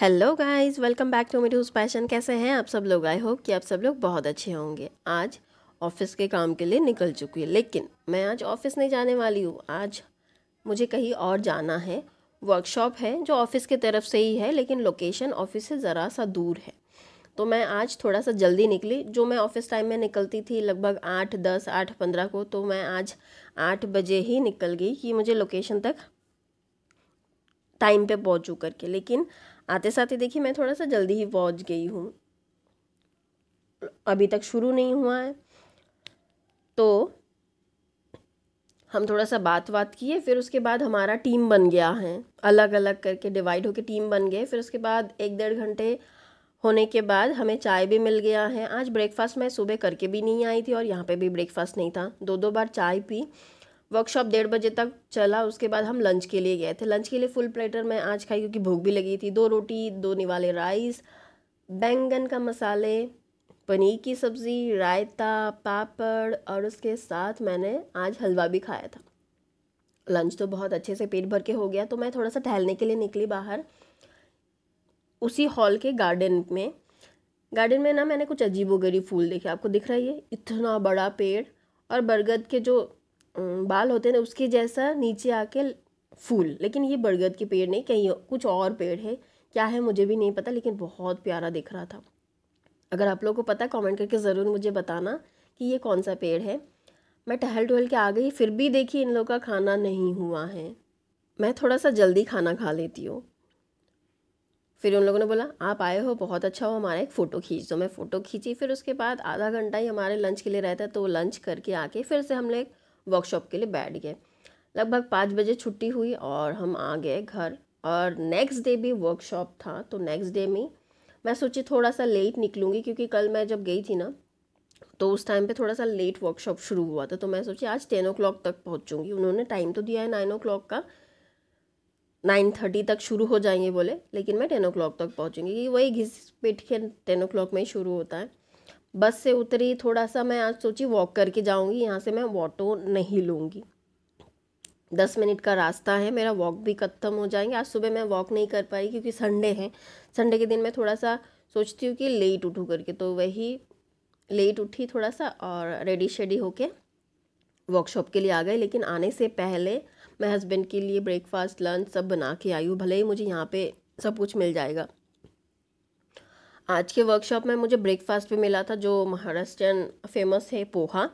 hello guys welcome back to मेरी passion कैसे हैं आप सब लोग आई होप कि आप सब लोग बहुत अच्छे होंगे आज ऑफिस के काम के लिए निकल चुकी है लेकिन मैं आज ऑफिस नहीं जाने वाली हूँ आज मुझे कहीं और जाना है वर्कशॉप है जो ऑफिस के तरफ से ही है लेकिन लोकेशन ऑफिस से ज़रा सा दूर है तो मैं आज थोड़ा सा जल्दी निकली जो मैं ऑफिस टाइम में निकलती थी लगभग आठ दस आठ पंद्रह को तो मैं आज आठ बजे ही निकल गई कि मुझे लोकेशन तक टाइम पे पहुँचू करके लेकिन आते साथ ही देखिए मैं थोड़ा सा जल्दी ही पहुंच गई हूँ अभी तक शुरू नहीं हुआ है तो हम थोड़ा सा बात बात किए फिर उसके बाद हमारा टीम बन गया है अलग अलग करके डिवाइड होकर टीम बन गए फिर उसके बाद एक डेढ़ घंटे होने के बाद हमें चाय भी मिल गया है आज ब्रेकफास्ट मैं सुबह करके भी नहीं आई थी और यहाँ पे भी ब्रेकफास्ट नहीं था दो दो बार चाय पी वर्कशॉप डेढ़ बजे तक चला उसके बाद हम लंच के लिए गए थे लंच के लिए फुल प्लेटर मैं आज खाई क्योंकि भूख भी लगी थी दो रोटी दो निवाले राइस बैंगन का मसाले पनीर की सब्ज़ी रायता पापड़ और उसके साथ मैंने आज हलवा भी खाया था लंच तो बहुत अच्छे से पेट भर के हो गया तो मैं थोड़ा सा टहलने के लिए निकली बाहर उसी हॉल के गार्डन में गार्डन में ना मैंने कुछ अजीबोगरीब फूल देखे आपको दिख रहा है ये इतना बड़ा पेड़ और बरगद के जो बाल होते हैं उसके जैसा नीचे आके फूल लेकिन ये बरगद के पेड़ नहीं कहीं कुछ और पेड़ है क्या है मुझे भी नहीं पता लेकिन बहुत प्यारा दिख रहा था अगर आप लोगों को पता कॉमेंट करके ज़रूर मुझे बताना कि ये कौन सा पेड़ है मैं टहल टहल के आ गई फिर भी देखी इन लोगों का खाना नहीं हुआ है मैं थोड़ा सा जल्दी खाना खा लेती हूँ फिर उन लोगों ने बोला आप आए हो बहुत अच्छा हो हमारा एक फ़ोटो खींच दो मैं फ़ोटो खींची फिर उसके बाद आधा घंटा ही हमारे लंच के लिए रहता तो लंच करके आके फिर से हम लोग वर्कशॉप के लिए बैठ गए लगभग पाँच बजे छुट्टी हुई और हम आ गए घर और नेक्स्ट डे भी वर्कशॉप था तो नेक्स्ट डे में मैं सोची थोड़ा सा लेट निकलूँगी क्योंकि कल मैं जब गई थी ना तो उस टाइम पे थोड़ा सा लेट वर्कशॉप शुरू हुआ था तो मैं सोची आज टेन ओ क्लॉक तक पहुँचूँगी उन्होंने टाइम तो दिया है नाइन ओ क्लॉक का नाइन थर्टी तक शुरू हो जाएंगे बोले लेकिन मैं टेन ओ क्लॉक तक पहुँचूँगी वही घिस पिट के टेन ओ क्लॉक में ही शुरू होता है बस से उतरी थोड़ा सा मैं आज सोची वॉक करके जाऊंगी यहाँ से मैं ऑटो नहीं लूँगी दस मिनट का रास्ता है मेरा वॉक भी खत्म हो जाएंगे आज सुबह मैं वॉक नहीं कर पाई क्योंकि संडे है संडे के दिन मैं थोड़ा सा सोचती हूँ कि लेट उठूँ करके तो वही लेट उठी थोड़ा सा और रेडी शेडी होके वर्कशॉप के लिए आ गए लेकिन आने से पहले मैं हस्बैंड के लिए ब्रेकफास्ट लंच सब बना के आई हूँ भले ही मुझे यहाँ पे सब कुछ मिल जाएगा आज के वर्कशॉप में मुझे ब्रेकफास्ट भी मिला था जो महाराष्ट्रियन फेमस है पोहा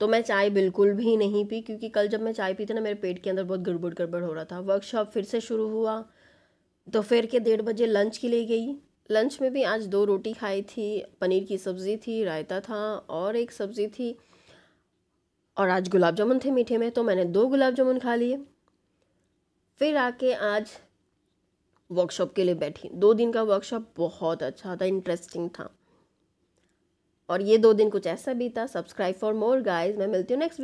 तो मैं चाय बिल्कुल भी नहीं पी क्योंकि कल जब मैं चाय पी थी ना मेरे पेट के अंदर बहुत गड़बड़ गड़बड़ हो रहा था वर्कशॉप फिर से शुरू हुआ दोपहर तो के डेढ़ बजे लंच के लिए गई लंच में भी आज दो रोटी खाई थी पनीर की सब्ज़ी थी रायता था और एक सब्ज़ी थी और आज गुलाब जामुन थे मीठे में तो मैंने दो गुलाब जामुन खा लिए फिर आके आज वर्कशॉप के लिए बैठी दो दिन का वर्कशॉप बहुत अच्छा था इंटरेस्टिंग था और ये दो दिन कुछ ऐसा भी था सब्सक्राइब फॉर मोर गाइज मैं मिलती हूँ नेक्स्ट